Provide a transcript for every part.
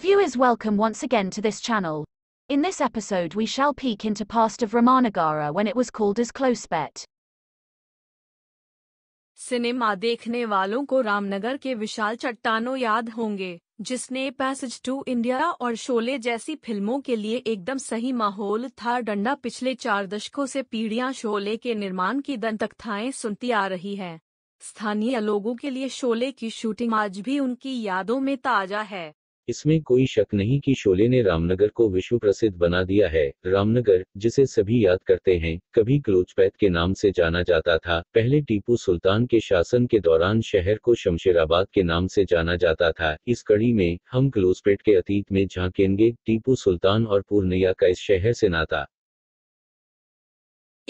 Viewers welcome once again to this channel. In this episode we shall peek into past of Ramanagara when it was called as Closebet. Cinema देखने वालों को रामनगर के विशाल चट्टानों याद होंगे जिसने पैसेज टू इंडिया और शोले जैसी फिल्मों के लिए एकदम सही माहौल था डंडा पिछले चार दशकों से पीढ़ियां शोले के निर्माण की दंतकथाएं सुनती आ रही है स्थानीय लोगों के लिए शोले की शूटिंग आज भी उनकी यादों में ताजा है इसमें कोई शक नहीं कि शोले ने रामनगर को विश्व प्रसिद्ध बना दिया है रामनगर जिसे सभी याद करते हैं कभी क्लोचपैत के नाम से जाना जाता था पहले टीपू सुल्तान के शासन के दौरान शहर को शमशेराबाद के नाम से जाना जाता था इस कड़ी में हम क्लोजपेट के अतीत में झांकेंगे टीपू सुल्तान और पूर्णिया का इस शहर से नाता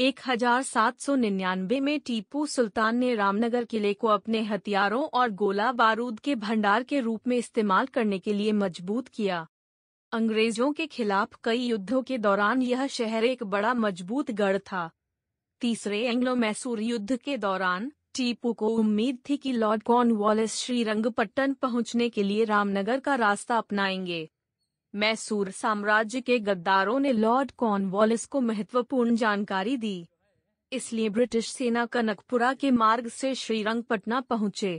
1799 में टीपू सुल्तान ने रामनगर किले को अपने हथियारों और गोला बारूद के भंडार के रूप में इस्तेमाल करने के लिए मजबूत किया अंग्रेजों के खिलाफ कई युद्धों के दौरान यह शहर एक बड़ा मजबूत गढ़ था तीसरे एंग्लो मैसूर युद्ध के दौरान टीपू को उम्मीद थी कि लॉर्ड वॉलिस श्रीरंगपट्टन पहुंचने के लिए रामनगर का रास्ता अपनाएंगे मैसूर साम्राज्य के गद्दारों ने लॉर्ड कॉर्नवॉलिस को महत्वपूर्ण जानकारी दी इसलिए ब्रिटिश सेना कनकपुरा के मार्ग से श्रीरंगपटना पहुंचे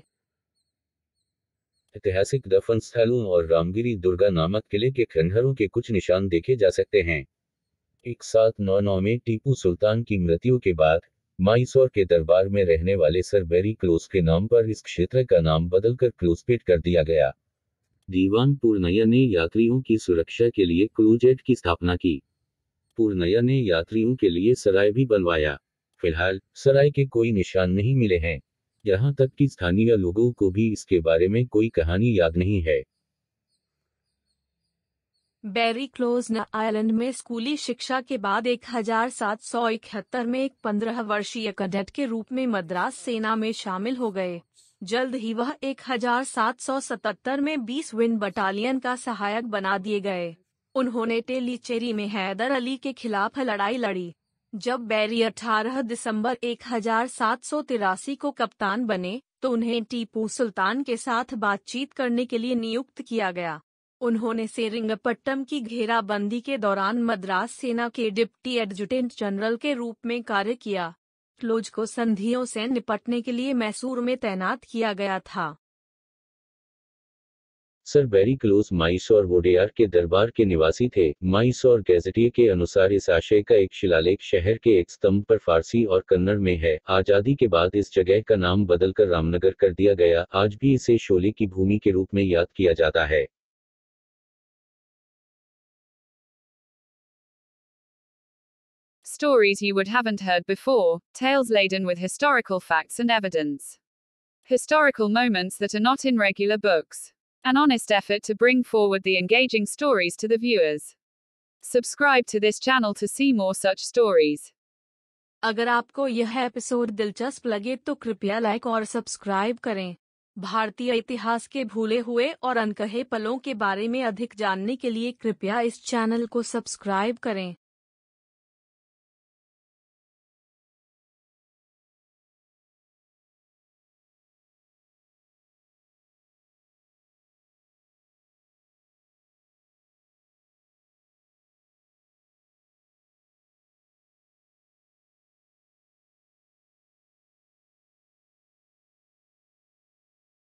ऐतिहासिक दफन स्थलों और रामगिरी दुर्गा नामक किले के खंडहरों के कुछ निशान देखे जा सकते हैं एक सात नौ नौ में टीपू सुल्तान की मृत्यु के बाद माइसौर के दरबार में रहने वाले सर बेरी क्लोस के नाम पर इस क्षेत्र का नाम बदलकर क्लोसपेट कर दिया गया दीवान पूर्णया ने यात्रियों की सुरक्षा के लिए क्रूजेट की स्थापना की पूर्णया ने यात्रियों के लिए सराय भी बनवाया फिलहाल सराय के कोई निशान नहीं मिले हैं यहाँ तक कि स्थानीय लोगों को भी इसके बारे में कोई कहानी याद नहीं है बेरी क्लोज आयलैंड में स्कूली शिक्षा के बाद एक में एक पंद्रह वर्षीय कैडेट के रूप में मद्रास सेना में शामिल हो गए जल्द ही वह 1777 में 20 विन बटालियन का सहायक बना दिए गए उन्होंने टेलीचेरी में हैदर अली के खिलाफ लड़ाई लड़ी जब बैरी 18 दिसंबर एक को कप्तान बने तो उन्हें टीपू सुल्तान के साथ बातचीत करने के लिए नियुक्त किया गया उन्होंने सेरिंगपट्टम की घेराबंदी के दौरान मद्रास सेना के डिप्टी एडजुटेंट जनरल के रूप में कार्य किया क्लोज को संधियों से निपटने के लिए मैसूर में तैनात किया गया था sir very close Mysore Wodeyar के दरबार के निवासी थे माइसोर गैजटी के अनुसार इस आशय का एक शिलालेख शहर के एक स्तंभ पर फारसी और कन्नड़ में है आजादी के बाद इस जगह का नाम बदलकर रामनगर कर दिया गया आज भी इसे शोले की भूमि के रूप में याद किया जाता है Stories you would haven't heard before, tales laden with historical facts and evidence. Historical moments that are not in regular books. An honest effort to bring forward the engaging stories to the viewers. Subscribe to this channel to see more such stories. अगर आपको यह episode दिलचस्प लगे तो कृपया like और subscribe करें भारतीय इतिहास के भूले हुए और अनकहे पलों के बारे में अधिक जानने के लिए कृपया इस चैनल को सब्सक्राइब करें